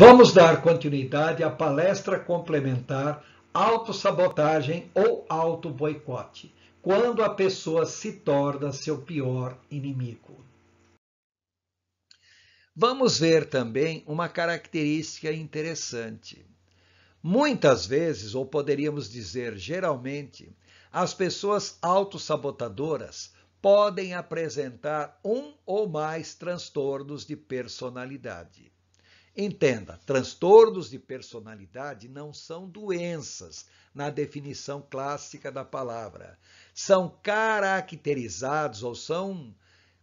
Vamos dar continuidade à palestra complementar Autossabotagem ou Autoboicote, quando a pessoa se torna seu pior inimigo. Vamos ver também uma característica interessante. Muitas vezes, ou poderíamos dizer geralmente, as pessoas autossabotadoras podem apresentar um ou mais transtornos de personalidade. Entenda, transtornos de personalidade não são doenças na definição clássica da palavra. São caracterizados ou são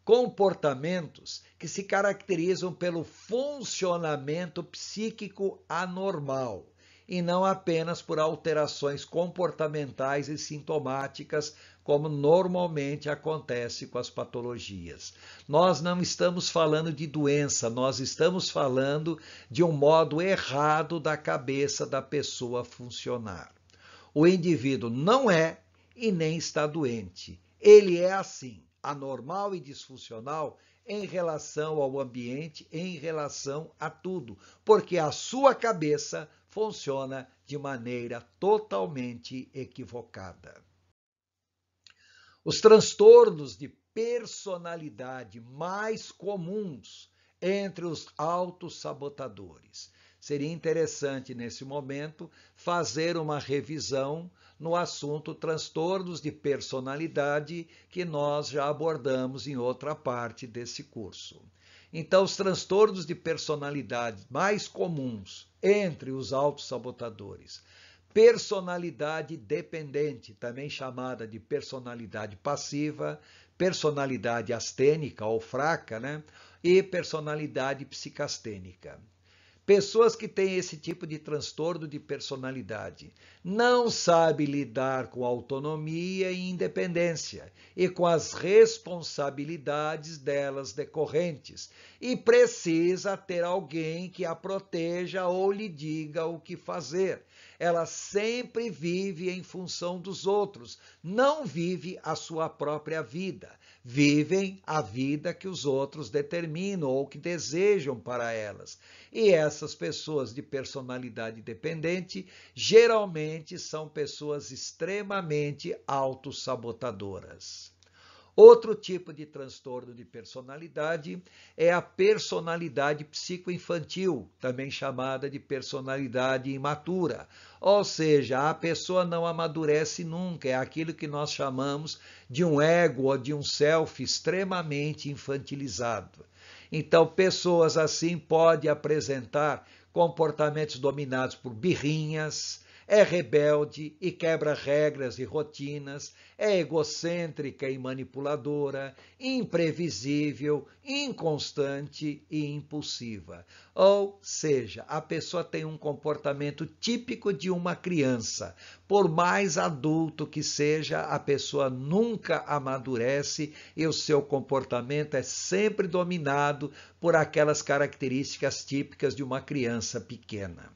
comportamentos que se caracterizam pelo funcionamento psíquico anormal e não apenas por alterações comportamentais e sintomáticas, como normalmente acontece com as patologias. Nós não estamos falando de doença, nós estamos falando de um modo errado da cabeça da pessoa funcionar. O indivíduo não é e nem está doente. Ele é assim, anormal e disfuncional em relação ao ambiente, em relação a tudo, porque a sua cabeça funciona de maneira totalmente equivocada. Os transtornos de personalidade mais comuns entre os autossabotadores. Seria interessante, nesse momento, fazer uma revisão no assunto transtornos de personalidade que nós já abordamos em outra parte desse curso. Então, os transtornos de personalidade mais comuns entre os autossabotadores personalidade dependente, também chamada de personalidade passiva, personalidade astênica ou fraca, né? E personalidade psicastênica. Pessoas que têm esse tipo de transtorno de personalidade não sabem lidar com autonomia e independência e com as responsabilidades delas decorrentes e precisa ter alguém que a proteja ou lhe diga o que fazer. Ela sempre vive em função dos outros, não vive a sua própria vida vivem a vida que os outros determinam ou que desejam para elas. E essas pessoas de personalidade dependente geralmente são pessoas extremamente autossabotadoras. Outro tipo de transtorno de personalidade é a personalidade psicoinfantil, também chamada de personalidade imatura. Ou seja, a pessoa não amadurece nunca, é aquilo que nós chamamos de um ego ou de um self extremamente infantilizado. Então, pessoas assim podem apresentar comportamentos dominados por birrinhas, é rebelde e quebra regras e rotinas, é egocêntrica e manipuladora, imprevisível, inconstante e impulsiva. Ou seja, a pessoa tem um comportamento típico de uma criança. Por mais adulto que seja, a pessoa nunca amadurece e o seu comportamento é sempre dominado por aquelas características típicas de uma criança pequena.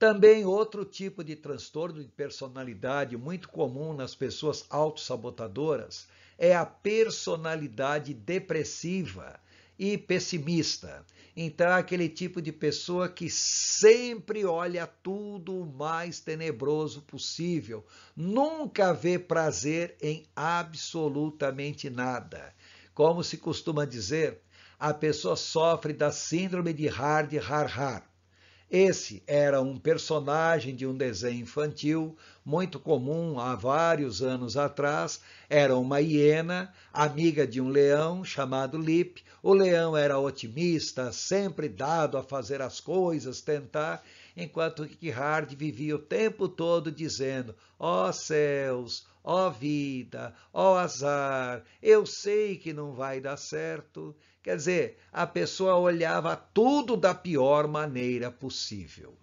Também outro tipo de transtorno de personalidade muito comum nas pessoas autossabotadoras é a personalidade depressiva e pessimista. Então, é aquele tipo de pessoa que sempre olha tudo o mais tenebroso possível, nunca vê prazer em absolutamente nada. Como se costuma dizer, a pessoa sofre da síndrome de Hard-Har-Har esse era um personagem de um desenho infantil muito comum há vários anos atrás. Era uma hiena, amiga de um leão chamado Lip. O leão era otimista, sempre dado a fazer as coisas, tentar, enquanto que Hard vivia o tempo todo dizendo: Ó oh, céus, ó oh, vida, ó oh, azar, eu sei que não vai dar certo. Quer dizer, a pessoa olhava tudo da pior maneira possível.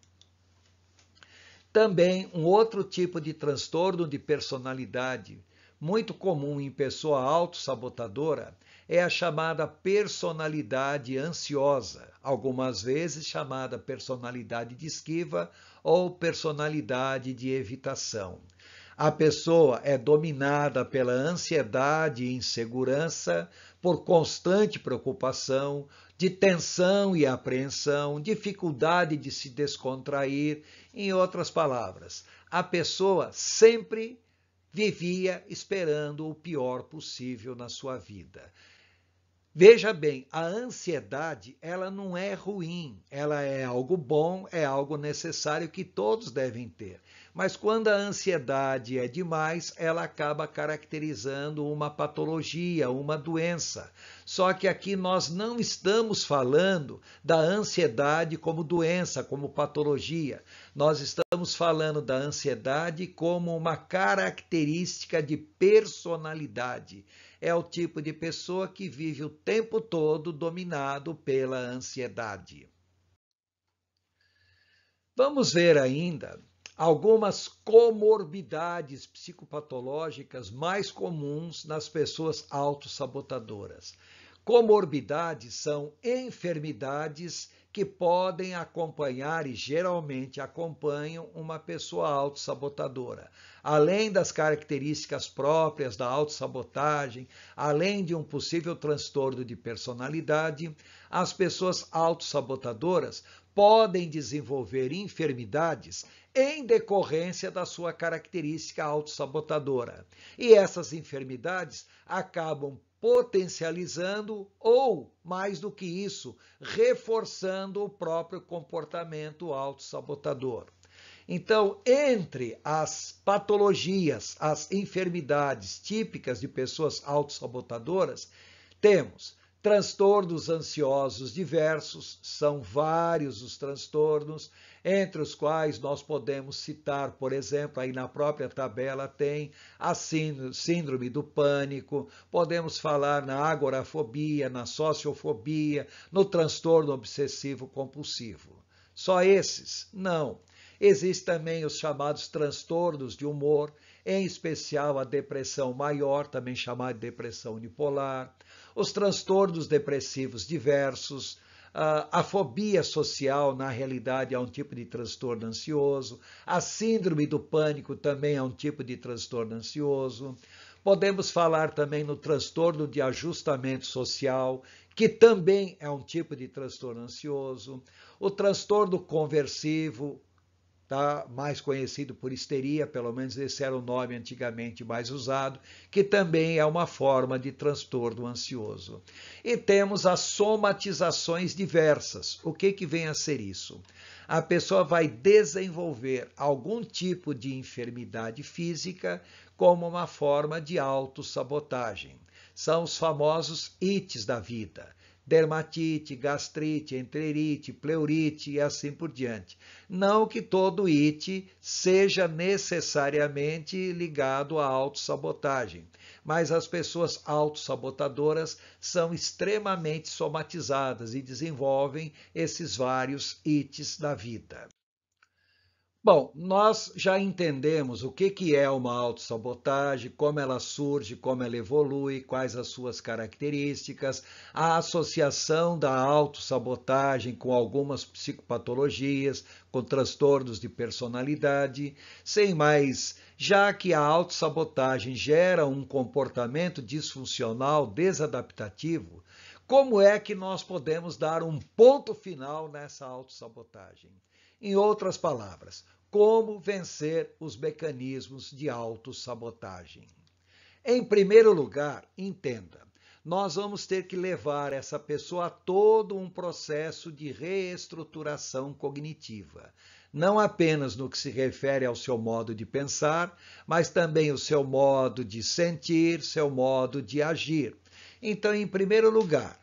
Também um outro tipo de transtorno de personalidade, muito comum em pessoa autossabotadora, é a chamada personalidade ansiosa, algumas vezes chamada personalidade de esquiva ou personalidade de evitação. A pessoa é dominada pela ansiedade e insegurança, por constante preocupação, de tensão e apreensão, dificuldade de se descontrair. Em outras palavras, a pessoa sempre vivia esperando o pior possível na sua vida. Veja bem, a ansiedade, ela não é ruim, ela é algo bom, é algo necessário que todos devem ter. Mas quando a ansiedade é demais, ela acaba caracterizando uma patologia, uma doença. Só que aqui nós não estamos falando da ansiedade como doença, como patologia. Nós estamos falando da ansiedade como uma característica de personalidade é o tipo de pessoa que vive o tempo todo dominado pela ansiedade. Vamos ver ainda algumas comorbidades psicopatológicas mais comuns nas pessoas autossabotadoras. Comorbidades são enfermidades que podem acompanhar e geralmente acompanham uma pessoa autossabotadora. Além das características próprias da autossabotagem, além de um possível transtorno de personalidade, as pessoas autossabotadoras podem desenvolver enfermidades em decorrência da sua característica autossabotadora. E essas enfermidades acabam potencializando ou, mais do que isso, reforçando o próprio comportamento autossabotador. Então, entre as patologias, as enfermidades típicas de pessoas autossabotadoras, temos transtornos ansiosos diversos, são vários os transtornos, entre os quais nós podemos citar, por exemplo, aí na própria tabela tem a síndrome do pânico, podemos falar na agorafobia, na sociofobia, no transtorno obsessivo compulsivo. Só esses? Não. Existem também os chamados transtornos de humor, em especial a depressão maior, também chamada de depressão unipolar, os transtornos depressivos diversos, ah, a fobia social, na realidade, é um tipo de transtorno ansioso. A síndrome do pânico também é um tipo de transtorno ansioso. Podemos falar também no transtorno de ajustamento social, que também é um tipo de transtorno ansioso. O transtorno conversivo, tá mais conhecido por histeria, pelo menos esse era o nome antigamente mais usado, que também é uma forma de transtorno ansioso. E temos as somatizações diversas. O que que vem a ser isso? A pessoa vai desenvolver algum tipo de enfermidade física como uma forma de autossabotagem. São os famosos ites da vida dermatite, gastrite, enterite, pleurite e assim por diante. Não que todo it seja necessariamente ligado à autossabotagem, mas as pessoas autossabotadoras são extremamente somatizadas e desenvolvem esses vários ites da vida. Bom, nós já entendemos o que, que é uma autossabotagem, como ela surge, como ela evolui, quais as suas características, a associação da autossabotagem com algumas psicopatologias, com transtornos de personalidade. Sem mais, já que a autossabotagem gera um comportamento disfuncional, desadaptativo, como é que nós podemos dar um ponto final nessa autossabotagem? Em outras palavras, como vencer os mecanismos de autossabotagem? Em primeiro lugar, entenda, nós vamos ter que levar essa pessoa a todo um processo de reestruturação cognitiva, não apenas no que se refere ao seu modo de pensar, mas também o seu modo de sentir, seu modo de agir. Então, em primeiro lugar,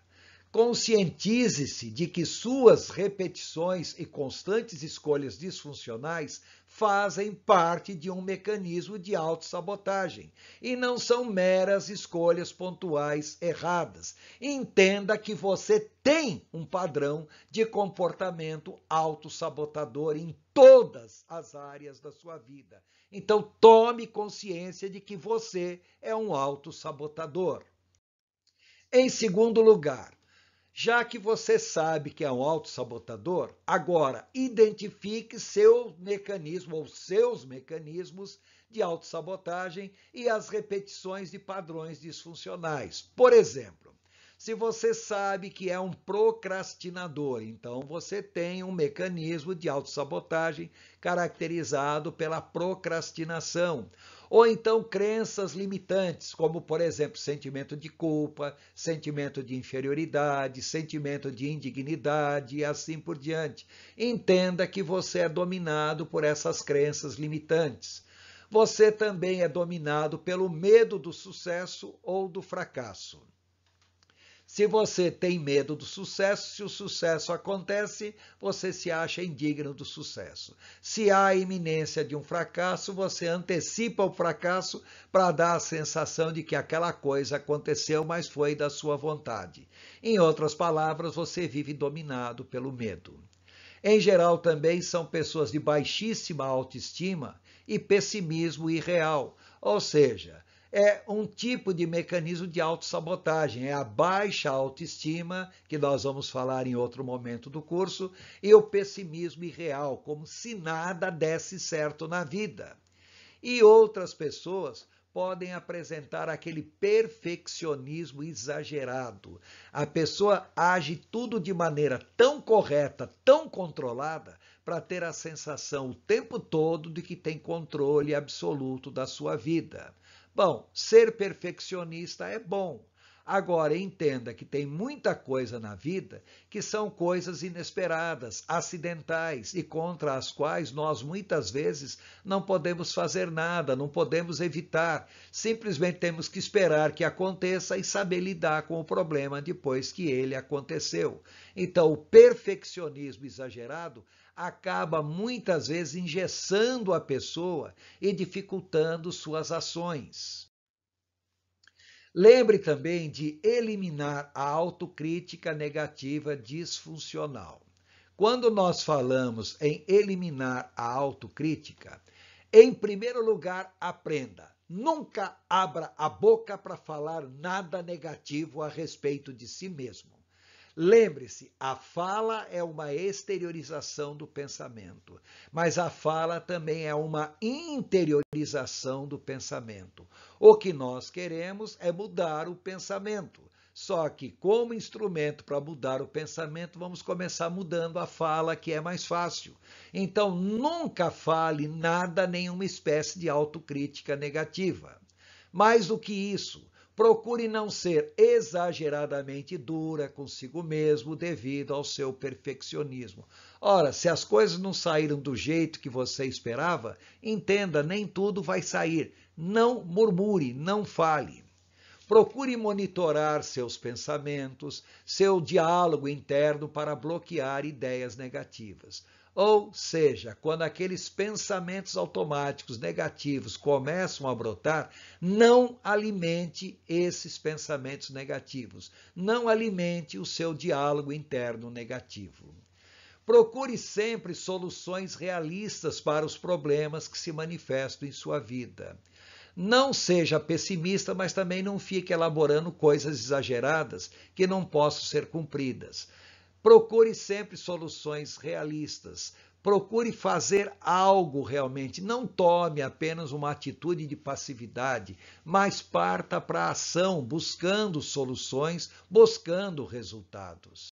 Conscientize-se de que suas repetições e constantes escolhas disfuncionais fazem parte de um mecanismo de autossabotagem e não são meras escolhas pontuais erradas. Entenda que você tem um padrão de comportamento autossabotador em todas as áreas da sua vida. Então tome consciência de que você é um autossabotador. Em segundo lugar, já que você sabe que é um autossabotador, agora identifique seu mecanismo ou seus mecanismos de autossabotagem e as repetições de padrões disfuncionais. Por exemplo, se você sabe que é um procrastinador, então você tem um mecanismo de autossabotagem caracterizado pela procrastinação. Ou então crenças limitantes, como por exemplo, sentimento de culpa, sentimento de inferioridade, sentimento de indignidade e assim por diante. Entenda que você é dominado por essas crenças limitantes você também é dominado pelo medo do sucesso ou do fracasso. Se você tem medo do sucesso, se o sucesso acontece, você se acha indigno do sucesso. Se há iminência de um fracasso, você antecipa o fracasso para dar a sensação de que aquela coisa aconteceu, mas foi da sua vontade. Em outras palavras, você vive dominado pelo medo. Em geral, também são pessoas de baixíssima autoestima e pessimismo irreal, ou seja, é um tipo de mecanismo de autossabotagem, é a baixa autoestima, que nós vamos falar em outro momento do curso, e o pessimismo irreal, como se nada desse certo na vida. E outras pessoas podem apresentar aquele perfeccionismo exagerado. A pessoa age tudo de maneira tão correta, tão controlada, para ter a sensação o tempo todo de que tem controle absoluto da sua vida. Bom, ser perfeccionista é bom, Agora entenda que tem muita coisa na vida que são coisas inesperadas, acidentais e contra as quais nós muitas vezes não podemos fazer nada, não podemos evitar. Simplesmente temos que esperar que aconteça e saber lidar com o problema depois que ele aconteceu. Então, o perfeccionismo exagerado acaba muitas vezes engessando a pessoa e dificultando suas ações. Lembre também de eliminar a autocrítica negativa disfuncional. Quando nós falamos em eliminar a autocrítica, em primeiro lugar, aprenda. Nunca abra a boca para falar nada negativo a respeito de si mesmo. Lembre-se, a fala é uma exteriorização do pensamento, mas a fala também é uma interiorização do pensamento. O que nós queremos é mudar o pensamento. Só que, como instrumento para mudar o pensamento, vamos começar mudando a fala, que é mais fácil. Então, nunca fale nada, nenhuma espécie de autocrítica negativa. Mais do que isso, Procure não ser exageradamente dura consigo mesmo devido ao seu perfeccionismo. Ora, se as coisas não saíram do jeito que você esperava, entenda, nem tudo vai sair. Não murmure, não fale. Procure monitorar seus pensamentos, seu diálogo interno para bloquear ideias negativas. Ou seja, quando aqueles pensamentos automáticos negativos começam a brotar, não alimente esses pensamentos negativos. Não alimente o seu diálogo interno negativo. Procure sempre soluções realistas para os problemas que se manifestam em sua vida. Não seja pessimista, mas também não fique elaborando coisas exageradas que não possam ser cumpridas. Procure sempre soluções realistas. Procure fazer algo realmente. Não tome apenas uma atitude de passividade, mas parta para a ação, buscando soluções, buscando resultados.